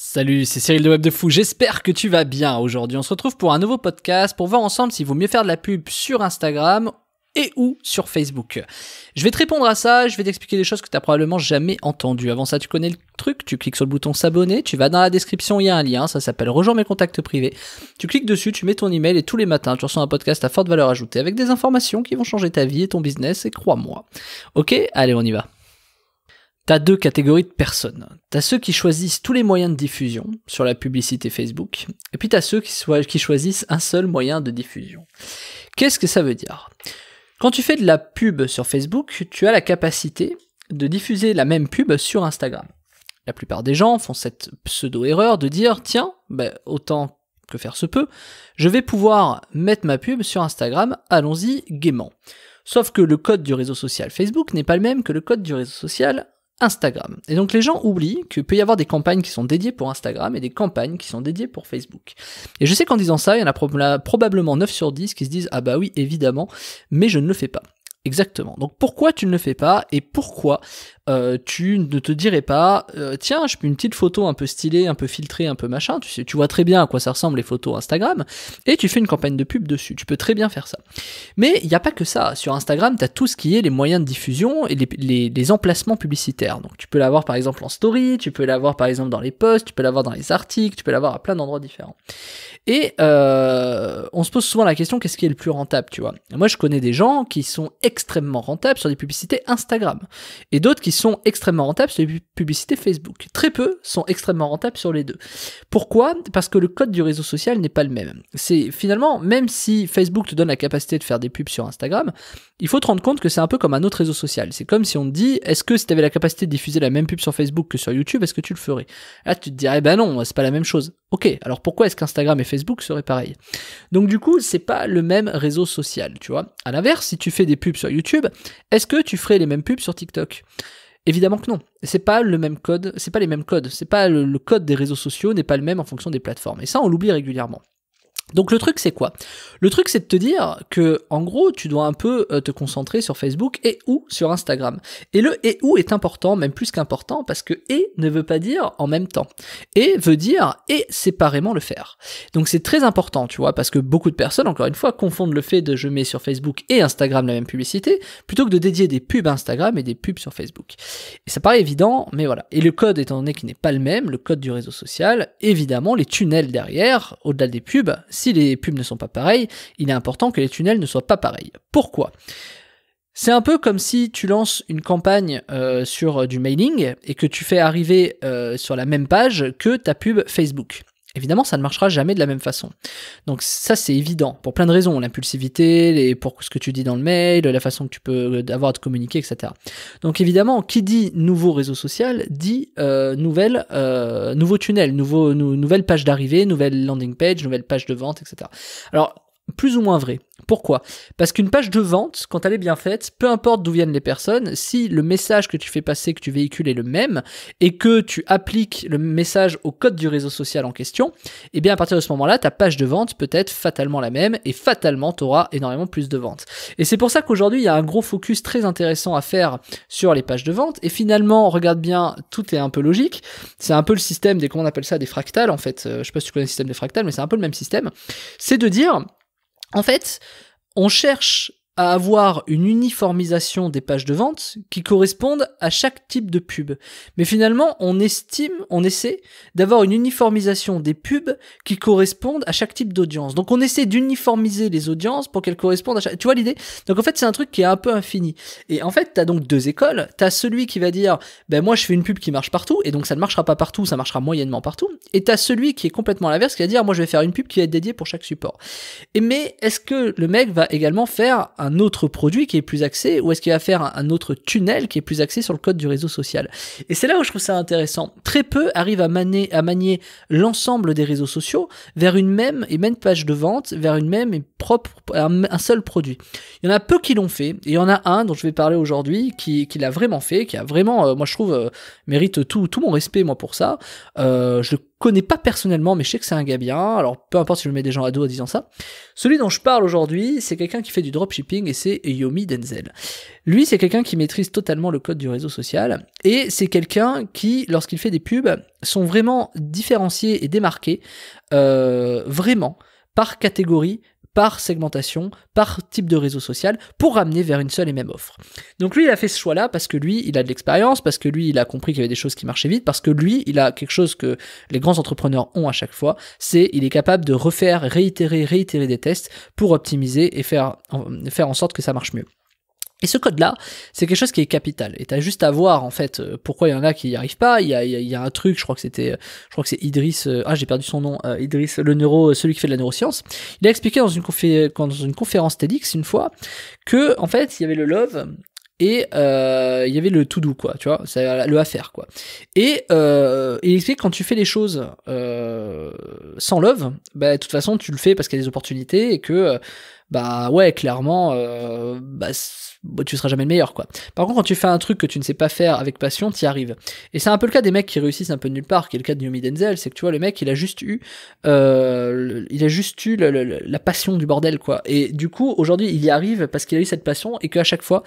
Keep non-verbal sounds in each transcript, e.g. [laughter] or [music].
Salut, c'est Cyril de Web de Fou, j'espère que tu vas bien aujourd'hui. On se retrouve pour un nouveau podcast pour voir ensemble s'il vaut mieux faire de la pub sur Instagram et ou sur Facebook. Je vais te répondre à ça, je vais t'expliquer des choses que tu n'as probablement jamais entendues. Avant ça, tu connais le truc, tu cliques sur le bouton s'abonner, tu vas dans la description, il y a un lien, ça s'appelle Rejoins mes contacts privés. Tu cliques dessus, tu mets ton email et tous les matins, tu reçois un podcast à forte valeur ajoutée avec des informations qui vont changer ta vie et ton business et crois-moi. Ok, allez, on y va. T'as deux catégories de personnes. T'as ceux qui choisissent tous les moyens de diffusion sur la publicité Facebook, et puis t'as ceux qui, choisissent un seul moyen de diffusion. Qu'est-ce que ça veut dire Quand tu fais de la pub sur Facebook, tu as la capacité de diffuser la même pub sur Instagram. La plupart des gens font cette pseudo-erreur de dire tiens, ben, autant que faire se peut, je vais pouvoir mettre ma pub sur Instagram, allons-y gaiement. Sauf que le code du réseau social Facebook n'est pas le même que le code du réseau social Instagram. Et donc les gens oublient que peut y avoir des campagnes qui sont dédiées pour Instagram et des campagnes qui sont dédiées pour Facebook. Et je sais qu'en disant ça, il y en a probablement 9 sur 10 qui se disent ah bah oui évidemment, mais je ne le fais pas. Exactement. Donc pourquoi tu ne le fais pas et pourquoi euh, tu ne te dirais pas, euh, tiens, je peux une petite photo un peu stylée, un peu filtrée, un peu machin, tu, tu vois très bien à quoi ça ressemble les photos Instagram, et tu fais une campagne de pub dessus, tu peux très bien faire ça. Mais il n'y a pas que ça, sur Instagram, tu as tout ce qui est les moyens de diffusion et les, emplacements publicitaires. Donc tu peux l'avoir par exemple en story, tu peux l'avoir par exemple dans les posts, tu peux l'avoir dans les articles, tu peux l'avoir à plein d'endroits différents. Et euh, on se pose souvent la question, qu'est-ce qui est le plus rentable, tu vois Moi je connais des gens qui sont extrêmement rentables sur des publicités Instagram, et d'autres qui sont extrêmement rentables sur les publicités Facebook. Très peu sont extrêmement rentables sur les deux. Pourquoi Parce que le code du réseau social n'est pas le même. C'est finalement, même si Facebook te donne la capacité de faire des pubs sur Instagram, il faut te rendre compte que c'est un peu comme un autre réseau social. C'est comme si on te dit, est-ce que si tu avais la capacité de diffuser la même pub sur Facebook que sur YouTube, est-ce que tu le ferais Là, tu te dirais, eh ben non, c'est pas la même chose. Ok, alors pourquoi est-ce qu'Instagram et Facebook seraient pareils Donc du coup, c'est pas le même réseau social, tu vois. À l'inverse, si tu fais des pubs sur YouTube, est-ce que tu ferais les mêmes pubs sur TikTok Évidemment que non. C'est pas le même code, c'est pas les mêmes codes. C'est pas le, code des réseaux sociaux n'est pas le même en fonction des plateformes. Et ça, on l'oublie régulièrement. Donc le truc c'est quoi Le truc c'est de te dire que en gros tu dois un peu euh, te concentrer sur Facebook et ou sur Instagram. Et le et ou est important, même plus qu'important, parce que et ne veut pas dire en même temps. Et veut dire et séparément le faire. Donc c'est très important, tu vois, parce que beaucoup de personnes, encore une fois, confondent le fait de je mets sur Facebook et Instagram la même publicité, plutôt que de dédier des pubs Instagram et des pubs sur Facebook. Et ça paraît évident, mais voilà. Et le code étant donné qu'il n'est pas le même, le code du réseau social, évidemment les tunnels derrière, au-delà des pubs, si les pubs ne sont pas pareilles, il est important que les tunnels ne soient pas pareils. Pourquoi c'est un peu comme si tu lances une campagne euh, sur euh, du mailing et que tu fais arriver euh, sur la même page que ta pub Facebook. Évidemment, ça ne marchera jamais de la même façon. Donc ça, c'est évident, pour plein de raisons, l'impulsivité, pour ce que tu dis dans le mail, la façon que tu peux euh, avoir de communiquer, etc. Donc évidemment, qui dit nouveau réseau social, dit euh, nouvelle, euh, nouveau tunnel, nouvelle page d'arrivée, nouvelle landing page, nouvelle page de vente, etc. Alors, plus ou moins vrai. Pourquoi Parce qu'une page de vente, quand elle est bien faite, peu importe d'où viennent les personnes, si le message que tu fais passer, que tu véhicules est le même, et que tu appliques le message au code du réseau social en question, eh bien à partir de ce moment-là, ta page de vente peut être fatalement la même, et fatalement, tu auras énormément plus de ventes. Et c'est pour ça qu'aujourd'hui, il y a un gros focus très intéressant à faire sur les pages de vente, et finalement, regarde bien, tout est un peu logique, c'est un peu le système des, comment on appelle ça, des fractales en fait, euh, je sais pas si tu connais le système des fractales, mais c'est un peu le même système, c'est de dire... En fait, on cherche à avoir une uniformisation des pages de vente qui correspondent à chaque type de pub. Mais finalement, on estime, on essaie d'avoir une uniformisation des pubs qui correspondent à chaque type d'audience. Donc on essaie d'uniformiser les audiences pour qu'elles correspondent à chaque... Tu vois l'idée Donc en fait, c'est un truc qui est un peu infini. Et en fait, tu as donc deux écoles. Tu as celui qui va dire, ben moi je fais une pub qui marche partout, et donc ça ne marchera pas partout, ça marchera moyennement partout. Et tu celui qui est complètement l'inverse, qui va dire, moi je vais faire une pub qui va être dédiée pour chaque support. Et mais est-ce que le mec va également faire un autre produit qui est plus axé ou est-ce qu'il va faire un autre tunnel qui est plus axé sur le code du réseau social Et c'est là où je trouve ça intéressant. Très peu arrivent à, manier, à manier l'ensemble des réseaux sociaux vers une même et même page de vente, vers une même et propre, un, seul produit. Il y en a peu qui l'ont fait et il y en a un dont je vais parler aujourd'hui qui, qui l'a vraiment fait, qui a vraiment, euh, moi je trouve, euh, mérite tout, tout mon respect moi pour ça. Euh, je le connais pas personnellement, mais je sais que c'est un gars bien. Alors peu importe si je mets des gens à dos en disant ça. Celui dont je parle aujourd'hui, c'est quelqu'un qui fait du dropshipping et c'est Yomi Denzel. Lui, c'est quelqu'un qui maîtrise totalement le code du réseau social et c'est quelqu'un qui, lorsqu'il fait des pubs, sont vraiment différenciés et démarqués, euh, vraiment par catégorie par segmentation, par type de réseau social, pour ramener vers une seule et même offre. Donc lui, il a fait ce choix-là parce que lui, il a de l'expérience, parce que lui, il a compris qu'il y avait des choses qui marchaient vite, parce que lui, il a quelque chose que les grands entrepreneurs ont à chaque fois, c'est il est capable de refaire, réitérer, réitérer des tests pour optimiser et faire, faire en sorte que ça marche mieux. Et ce code-là, c'est quelque chose qui est capital. Et t'as juste à voir en fait euh, pourquoi il y en a qui n'y arrivent pas. Il y a, y a, un truc, je crois que c'était, euh, je crois que c'est Idriss, euh, ah j'ai perdu son nom, idris Idriss le neuro, celui qui fait de la neuroscience. Il a expliqué dans une, une conférence TEDx une fois que en fait il y avait le love et euh, il y avait le to do quoi, tu vois, le à faire quoi. Et il explique que quand tu fais les choses sans love, bah de toute façon tu le fais parce qu'il y a des opportunités et que bah ouais, clairement, euh, bah, bah, tu seras jamais le meilleur, quoi. Par contre, quand tu fais un truc que tu ne sais pas faire avec passion, t'y arrives. Et c'est un peu le cas des mecs qui réussissent un peu de nulle part, qui est le cas de Naomi Denzel, c'est que tu vois, le mec, il a juste eu, euh, il a juste eu la passion du bordel, quoi. Et du coup, aujourd'hui, il y arrive parce qu'il a eu cette passion et qu'à chaque fois,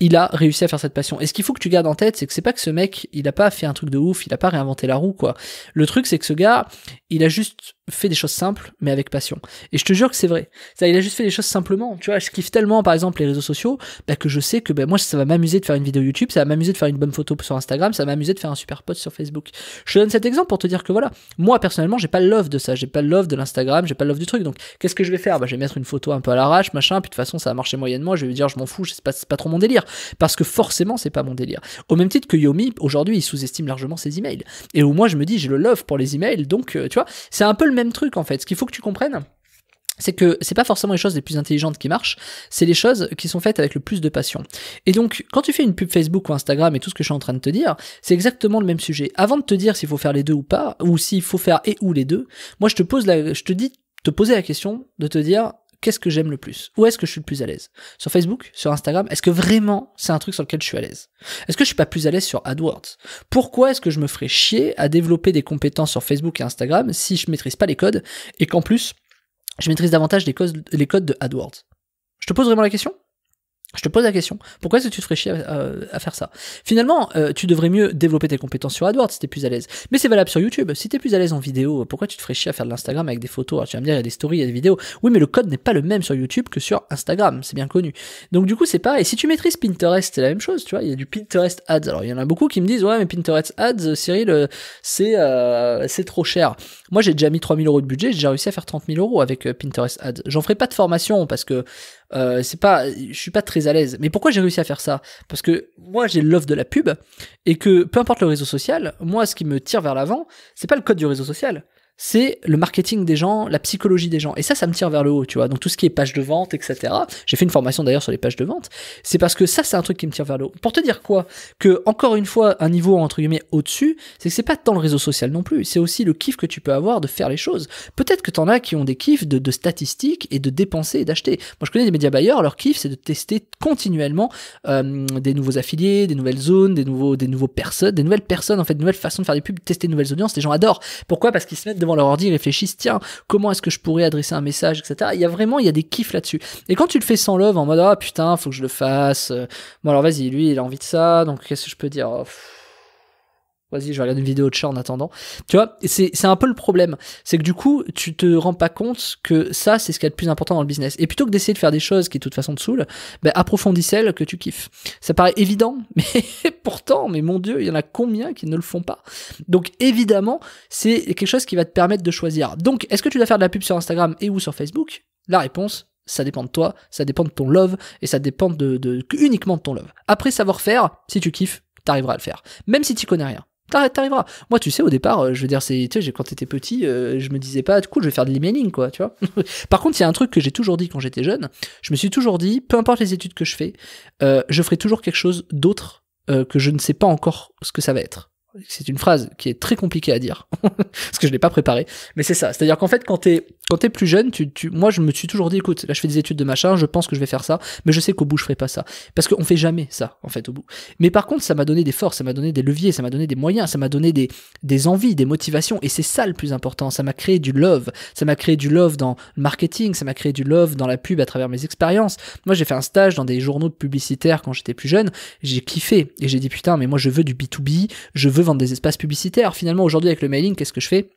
il a réussi à faire cette passion. Et ce qu'il faut que tu gardes en tête, c'est que c'est pas que ce mec, il a pas fait un truc de ouf, il a pas réinventé la roue, quoi. Le truc, c'est que ce gars, il a juste fait des choses simples, mais avec passion. Et je te jure que c'est vrai. Ça, il a juste fait des choses simplement. Tu vois, je kiffe tellement, par exemple, les réseaux sociaux, bah, que je sais que bah, moi, ça va m'amuser de faire une vidéo YouTube, ça va m'amuser de faire une bonne photo sur Instagram, ça va m'amuser de faire un super post sur Facebook. Je te donne cet exemple pour te dire que voilà, moi, personnellement, j'ai pas le love de ça, j'ai pas le love de l'Instagram, j'ai pas le love du truc. Donc, qu'est-ce que je vais faire bah, Je vais mettre une photo un peu à l'arrache, machin, puis de toute façon, ça va marcher moyennement, je vais dire, je m'en fous, c'est pas, pas trop mon délire. Parce que forcément, c'est pas mon délire. Au même titre que Yomi, aujourd'hui, il sous-estime largement ses emails. Et au moins je me dis, j'ai le love pour les emails, donc, euh, tu vois, c'est un peu même truc en fait. Ce qu'il faut que tu comprennes, c'est que c'est pas forcément les choses les plus intelligentes qui marchent, c'est les choses qui sont faites avec le plus de passion. Et donc, quand tu fais une pub Facebook ou Instagram et tout ce que je suis en train de te dire, c'est exactement le même sujet. Avant de te dire s'il faut faire les deux ou pas, ou s'il faut faire et ou les deux, moi je te pose je te dis, te poser la question de te dire, qu'est-ce que j'aime le plus Où est-ce que je suis le plus à l'aise Sur Facebook Sur Instagram Est-ce que vraiment c'est un truc sur lequel je suis à l'aise Est-ce que je suis pas plus à l'aise sur AdWords Pourquoi est-ce que je me ferais chier à développer des compétences sur Facebook et Instagram si je maîtrise pas les codes et qu'en plus je maîtrise davantage les, codes, les codes de AdWords Je te pose vraiment la question je te pose la question, pourquoi est-ce que tu te ferais chier à, faire ça Finalement, euh, tu devrais mieux développer tes compétences sur AdWords si t'es plus à l'aise. Mais c'est valable sur YouTube. Si t'es plus à l'aise en vidéo, pourquoi tu te ferais chier à faire de l'Instagram avec des photos tu vas me dire, il y a des stories, il y a des vidéos. Oui, mais le code n'est pas le même sur YouTube que sur Instagram, c'est bien connu. Donc du coup, c'est pareil. Si tu maîtrises Pinterest, c'est la même chose, tu vois. Il y a du Pinterest Ads. Alors, il y en a beaucoup qui me disent, ouais, mais Pinterest Ads, Cyril, euh, c'est euh, c'est trop cher. Moi, j'ai déjà mis 3000 euros de budget, j'ai déjà réussi à faire 30 000 euros avec Pinterest Ads. J'en ferai pas de formation parce que euh, c'est pas, je suis pas très à l'aise. Mais pourquoi j'ai réussi à faire ça Parce que moi, j'ai l'offre de la pub et que peu importe le réseau social, moi, ce qui me tire vers l'avant, c'est pas le code du réseau social, c'est le marketing des gens, la psychologie des gens. Et ça, ça me tire vers le haut, tu vois. Donc tout ce qui est page de vente, etc. J'ai fait une formation d'ailleurs sur les pages de vente. C'est parce que ça, c'est un truc qui me tire vers le haut. Pour te dire quoi Que encore une fois, un niveau entre guillemets au-dessus, c'est que c'est pas tant le réseau social non plus. C'est aussi le kiff que tu peux avoir de faire les choses. Peut-être que t'en as qui ont des kiffs de, statistiques et de dépenser et d'acheter. Moi, je connais des médias bailleurs. Leur kiff, c'est de tester continuellement euh, des nouveaux affiliés, des nouvelles zones, des nouveaux, des nouveaux personnes, des nouvelles personnes en fait, de nouvelles façons de faire des pubs, tester de nouvelles audiences. Les gens adorent. Pourquoi Parce qu'ils se mettent devant leur ordi, ils réfléchissent, tiens, comment est-ce que je pourrais adresser un message, etc. Il y a vraiment, il y a des kiffs là-dessus. Et quand tu le fais sans love, en mode, ah putain, faut que je le fasse, euh, bon alors vas-y, lui, il a envie de ça, donc qu'est-ce que je peux dire oh, vas-y, je vais regarder une vidéo de chat en attendant. Tu vois, c'est, c'est un peu le problème. C'est que du coup, tu te rends pas compte que ça, c'est ce qu'il y a de plus important dans le business. Et plutôt que d'essayer de faire des choses qui, de toute façon, te saoulent, bah, approfondis celles que tu kiffes. Ça paraît évident, [laughs] mais pourtant, mais mon Dieu, il y en a combien qui ne le font pas Donc, évidemment, c'est quelque chose qui va te permettre de choisir. Donc, est-ce que tu dois faire de la pub sur Instagram et ou sur Facebook La réponse, ça dépend de toi, ça dépend de ton love, et ça dépend de, de uniquement de ton love. Après savoir faire, si tu kiffes, t'arriveras à le faire. Même si tu connais rien t'arriveras. Moi, tu sais, au départ, euh, je veux dire, c'est, quand t'étais petit, euh, je me disais pas, coup, je vais faire de l'emailing, quoi, tu vois. [laughs] Par contre, il y a un truc que j'ai toujours dit quand j'étais jeune. Je me suis toujours dit, peu importe les études que je fais, euh, je ferai toujours quelque chose d'autre que je ne sais pas encore ce que ça va être c'est une phrase qui est très compliquée à dire, [laughs] parce que je ne l'ai pas préparée, mais c'est ça. C'est-à-dire qu'en fait, quand tu es, es, plus jeune, tu, tu, moi je me suis toujours dit, écoute, là je fais des études de machin, je pense que je vais faire ça, mais je sais qu'au bout je ferai pas ça. Parce qu'on fait jamais ça, en fait, au bout. Mais par contre, ça m'a donné des forces, ça m'a donné des leviers, ça m'a donné des moyens, ça m'a donné des, envies, des motivations, et c'est ça le plus important. Ça m'a créé du love, ça m'a créé du love dans le marketing, ça m'a créé du love dans la pub à travers mes expériences. Moi j'ai fait un stage dans des journaux publicitaires quand j'étais plus jeune, j'ai kiffé, et j'ai dit, putain, mais moi je veux du B2B, je veux vendre des espaces publicitaires. Finalement, aujourd'hui, avec le mailing, qu'est-ce que je fais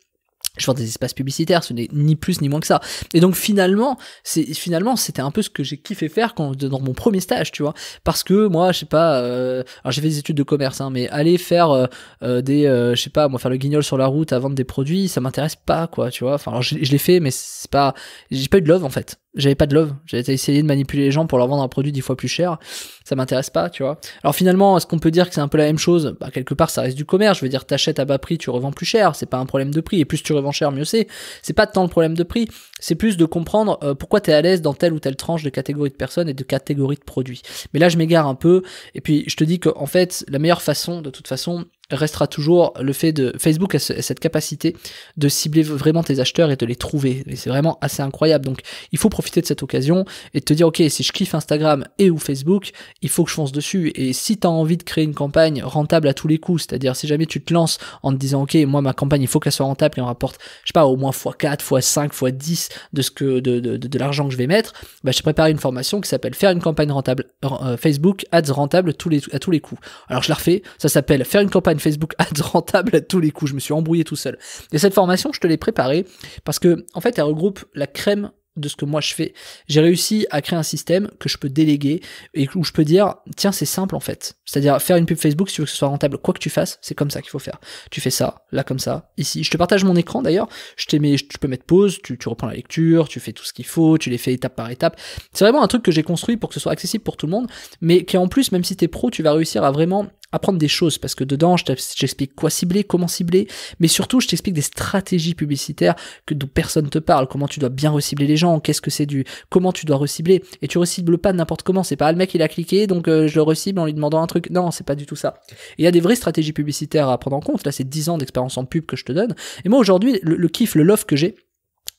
je vends des espaces publicitaires, ce n'est ni plus ni moins que ça. Et donc finalement, c'est finalement c'était un peu ce que j'ai kiffé faire quand dans mon premier stage, tu vois, parce que moi, je sais pas, euh, alors j'ai fait des études de commerce, hein, mais aller faire euh, euh, des, je sais pas, moi faire le guignol sur la route à vendre des produits, ça m'intéresse pas, quoi, tu vois. Enfin, je, l'ai fait, mais c'est pas, j'ai pas eu de love en fait. J'avais pas de love. J'avais essayé de manipuler les gens pour leur vendre un produit dix fois plus cher. Ça m'intéresse pas, tu vois. Alors finalement, est-ce qu'on peut dire que c'est un peu la même chose Bah quelque part, ça reste du commerce. Je veux dire, t'achètes à bas prix, tu revends plus cher. C'est pas un problème de prix. Et plus tu revends cher, mieux c'est. C'est pas tant le problème de prix, c'est plus de comprendre euh, pourquoi tu es à l'aise dans telle ou telle tranche de catégorie de personnes et de catégorie de produits. Mais là, je m'égare un peu, et puis je te dis qu'en fait, la meilleure façon, de toute façon, restera toujours le fait de Facebook a, cette capacité de cibler vraiment tes acheteurs et de les trouver. Et c'est vraiment assez incroyable. Donc il faut profiter de cette occasion et te dire ok si je kiffe Instagram et ou Facebook, il faut que je fonce dessus. Et si tu as envie de créer une campagne rentable à tous les coups, c'est-à-dire si jamais tu te lances en te disant ok moi ma campagne il faut qu'elle soit rentable et on rapporte je sais pas au moins x4, x5, x10 de ce que de, l'argent que je vais mettre, bah, je préparé une formation qui s'appelle faire une campagne rentable euh, Facebook ads rentable tous les, à tous les coups. Alors je la refais, ça s'appelle faire une campagne Facebook [laughs] Ads rentable à tous les coups. Je me suis embrouillé tout seul. Et cette formation, je te l'ai préparée parce que, en fait, elle regroupe la crème de ce que moi je fais. J'ai réussi à créer un système que je peux déléguer et où je peux dire tiens c'est simple en fait. C'est-à-dire faire une pub Facebook si tu veux que ce soit rentable quoi que tu fasses, c'est comme ça qu'il faut faire. Tu fais ça, là comme ça, ici. Je te partage mon écran d'ailleurs, je t'ai tu peux mettre pause, tu, tu, reprends la lecture, tu fais tout ce qu'il faut, tu les fais étape par étape. C'est vraiment un truc que j'ai construit pour que ce soit accessible pour tout le monde, mais qui en plus, même si tu es pro, tu vas réussir à vraiment apprendre des choses parce que dedans j'explique quoi cibler, comment cibler, mais surtout je t'explique des stratégies publicitaires que dont personne te parle, comment tu dois bien recibler les gens, qu'est-ce que c'est du comment tu dois recibler et tu recibles pas n'importe comment, c'est pas le mec il a cliqué donc euh, je le recible en lui demandant un truc. Non, c'est pas du tout ça. Il y a des vraies stratégies publicitaires à prendre en compte. Là, c'est 10 ans d'expérience en pub que je te donne et moi aujourd'hui le, le kiff, le love que j'ai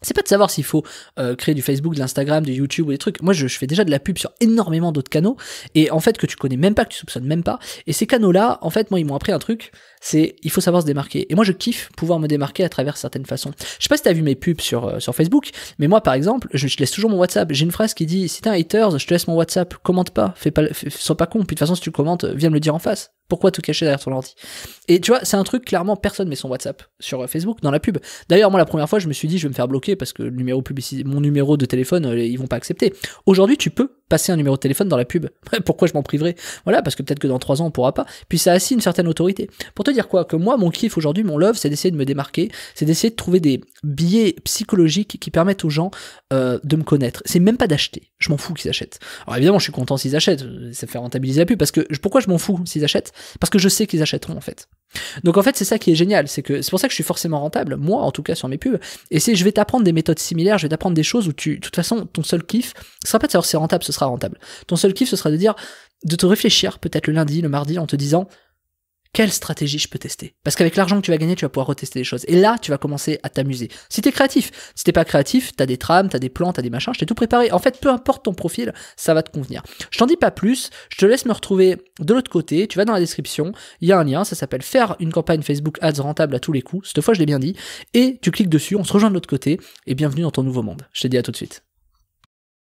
c'est pas de savoir s'il faut euh, créer du Facebook, de l'Instagram, du YouTube ou des trucs. Moi, je, fais déjà de la pub sur énormément d'autres canaux et en fait que tu connais même pas, que tu soupçonnes même pas. Et ces canaux-là, en fait, moi, ils m'ont appris un truc, c'est il faut savoir se démarquer. Et moi, je kiffe pouvoir me démarquer à travers certaines façons. Je sais pas si t'as vu mes pubs sur euh, sur Facebook, mais moi, par exemple, je, laisse toujours mon WhatsApp. J'ai une phrase qui dit si t'es un haters, je te laisse mon WhatsApp. Commente pas, fais pas, sois pas con. Puis de toute façon, si tu commentes, euh, viens me le dire en face. Pourquoi te cacher derrière ton ordi Et tu vois, c'est un truc clairement personne met son WhatsApp sur Facebook dans la pub. D'ailleurs, moi, la première fois, je me suis dit je vais me faire bloquer parce que le numéro publicité, mon numéro de téléphone, euh, ils vont pas accepter. Aujourd'hui, tu peux passer un numéro de téléphone dans la pub. [laughs] Pourquoi je m'en priverais Voilà, parce que peut-être que dans trois ans on pourra pas. Puis ça assis une certaine autorité. Pour te dire quoi Que moi, mon kiff aujourd'hui, mon love, c'est d'essayer de me démarquer, c'est d'essayer de trouver des billets psychologiques qui permettent aux gens euh, de me connaître. C'est même pas d'acheter. Je m'en fous qu'ils achètent. Alors évidemment, je suis content s'ils achètent. Ça fait rentabiliser la pub. Parce que pourquoi je m'en fous s'ils achètent Parce que je sais qu'ils achèteront en fait. Donc en fait, c'est ça qui est génial. C'est que c'est pour ça que je suis forcément rentable, moi en tout cas sur mes pubs. Et c'est je vais t'apprendre des méthodes similaires, je vais t'apprendre des choses où tu, de toute façon, ton seul kiff, ce sera pas de savoir si c'est rentable, ce rentable. Ton seul kiff, ce sera de dire, de te réfléchir peut-être le lundi, le mardi, en te disant, quelle stratégie je peux tester Parce qu'avec l'argent que tu vas gagner, tu vas pouvoir retester les choses. Et là, tu vas commencer à t'amuser. Si t'es créatif, si t'es pas créatif, t'as des trames, t'as des plans, t'as des machins, je t'ai tout préparé. En fait, peu importe ton profil, ça va te convenir. Je t'en dis pas plus, je te laisse me retrouver de l'autre côté, tu vas dans la description, il y a un lien, ça s'appelle faire une campagne Facebook Ads rentable à tous les coups, cette fois je l'ai bien dit, et tu cliques dessus, on se rejoint de l'autre côté, et bienvenue dans ton nouveau monde. Je te dis à tout de suite.